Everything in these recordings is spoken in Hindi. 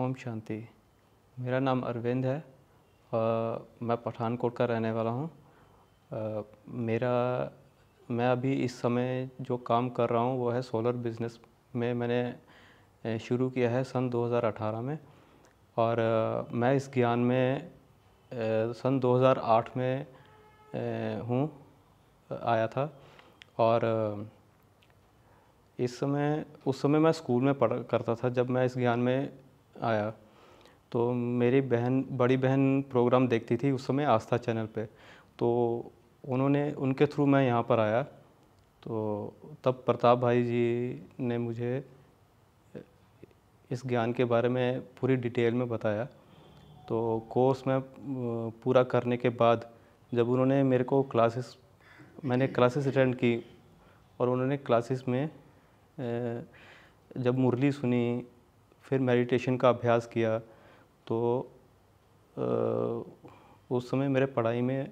ओम शांति मेरा नाम अरविंद है आ, मैं पठानकोट का रहने वाला हूँ मेरा मैं अभी इस समय जो काम कर रहा हूँ वो है सोलर बिजनेस में मैंने शुरू किया है सन 2018 में और आ, मैं इस ज्ञान में आ, सन 2008 में हूँ आया था और इस समय उस समय मैं स्कूल में पढ़ करता था जब मैं इस ज्ञान में आया तो मेरी बहन बड़ी बहन प्रोग्राम देखती थी उस समय आस्था चैनल पे तो उन्होंने उनके थ्रू मैं यहाँ पर आया तो तब प्रताप भाई जी ने मुझे इस ज्ञान के बारे में पूरी डिटेल में बताया तो कोर्स मैं पूरा करने के बाद जब उन्होंने मेरे को क्लासेस मैंने क्लासेस अटेंड की और उन्होंने क्लासेस में जब मुरली सुनी फिर मेडिटेशन का अभ्यास किया तो उस समय मेरे पढ़ाई में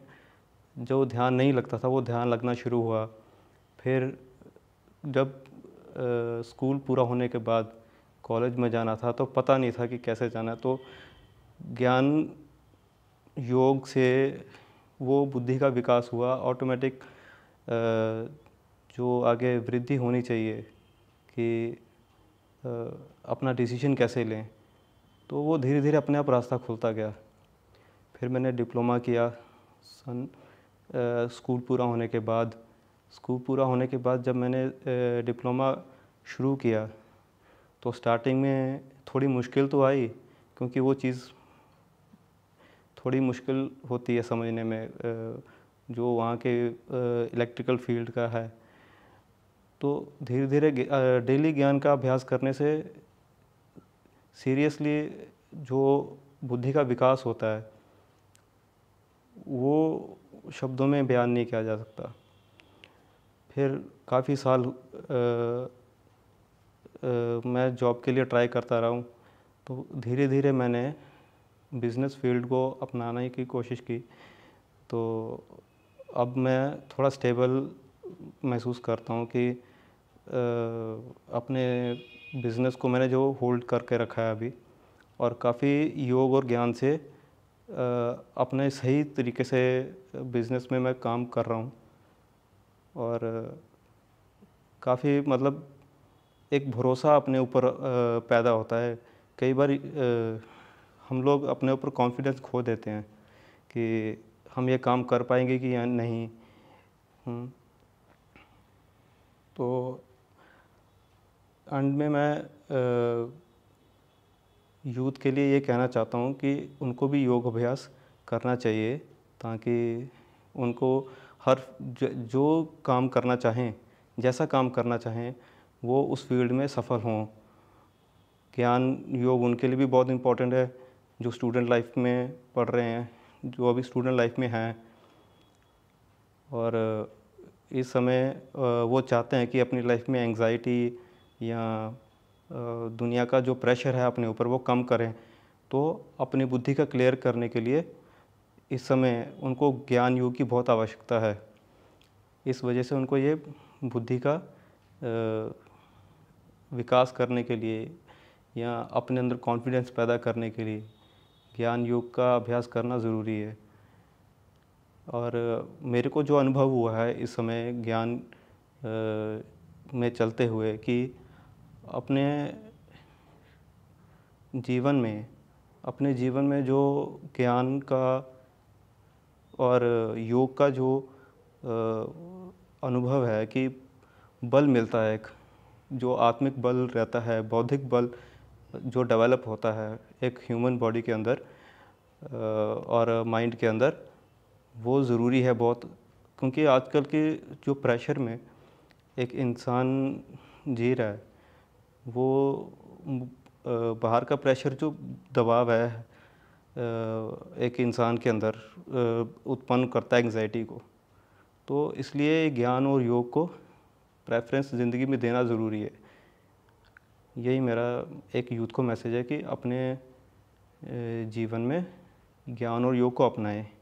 जो ध्यान नहीं लगता था वो ध्यान लगना शुरू हुआ फिर जब स्कूल पूरा होने के बाद कॉलेज में जाना था तो पता नहीं था कि कैसे जाना तो ज्ञान योग से वो बुद्धि का विकास हुआ ऑटोमेटिक जो आगे वृद्धि होनी चाहिए कि अपना डिसीजन कैसे लें तो वो धीरे धीरे अपने आप रास्ता खुलता गया फिर मैंने डिप्लोमा किया सन स्कूल पूरा होने के बाद स्कूल पूरा होने के बाद जब मैंने डिप्लोमा शुरू किया तो स्टार्टिंग में थोड़ी मुश्किल तो आई क्योंकि वो चीज़ थोड़ी मुश्किल होती है समझने में जो वहाँ के इलेक्ट्रिकल फील्ड का है तो धीरे धीरे डेली ज्ञान का अभ्यास करने से सीरियसली जो बुद्धि का विकास होता है वो शब्दों में बयान नहीं किया जा सकता फिर काफ़ी साल आ, आ, मैं जॉब के लिए ट्राई करता रहा हूँ तो धीरे धीरे मैंने बिज़नेस फील्ड को अपनाने की कोशिश की तो अब मैं थोड़ा स्टेबल महसूस करता हूँ कि अपने बिज़नेस को मैंने जो होल्ड करके रखा है अभी और काफ़ी योग और ज्ञान से अपने सही तरीके से बिज़नेस में मैं काम कर रहा हूँ और काफ़ी मतलब एक भरोसा अपने ऊपर पैदा होता है कई बार हम लोग अपने ऊपर कॉन्फिडेंस खो देते हैं कि हम ये काम कर पाएंगे कि या नहीं हम्म। तो अंत में मैं यूथ के लिए ये कहना चाहता हूँ कि उनको भी योग अभ्यास करना चाहिए ताकि उनको हर जो काम करना चाहें जैसा काम करना चाहें वो उस फील्ड में सफल हों ज्ञान योग उनके लिए भी बहुत इम्पोर्टेंट है जो स्टूडेंट लाइफ में पढ़ रहे हैं जो अभी स्टूडेंट लाइफ में हैं और इस समय वो चाहते हैं कि अपनी लाइफ में एंग्जाइटी या दुनिया का जो प्रेशर है अपने ऊपर वो कम करें तो अपनी बुद्धि का क्लियर करने के लिए इस समय उनको ज्ञान योग की बहुत आवश्यकता है इस वजह से उनको ये बुद्धि का विकास करने के लिए या अपने अंदर कॉन्फिडेंस पैदा करने के लिए ज्ञान योग का अभ्यास करना ज़रूरी है और मेरे को जो अनुभव हुआ है इस समय ज्ञान में चलते हुए कि अपने जीवन में अपने जीवन में जो ज्ञान का और योग का जो अनुभव है कि बल मिलता है एक जो आत्मिक बल रहता है बौद्धिक बल जो डेवलप होता है एक ह्यूमन बॉडी के अंदर और माइंड के अंदर वो ज़रूरी है बहुत क्योंकि आजकल के जो प्रेशर में एक इंसान जी रहा है वो बाहर का प्रेशर जो दबाव है एक इंसान के अंदर उत्पन्न करता है एंगजाइटी को तो इसलिए ज्ञान और योग को प्रेफरेंस ज़िंदगी में देना ज़रूरी है यही मेरा एक यूथ को मैसेज है कि अपने जीवन में ज्ञान और योग को अपनाएं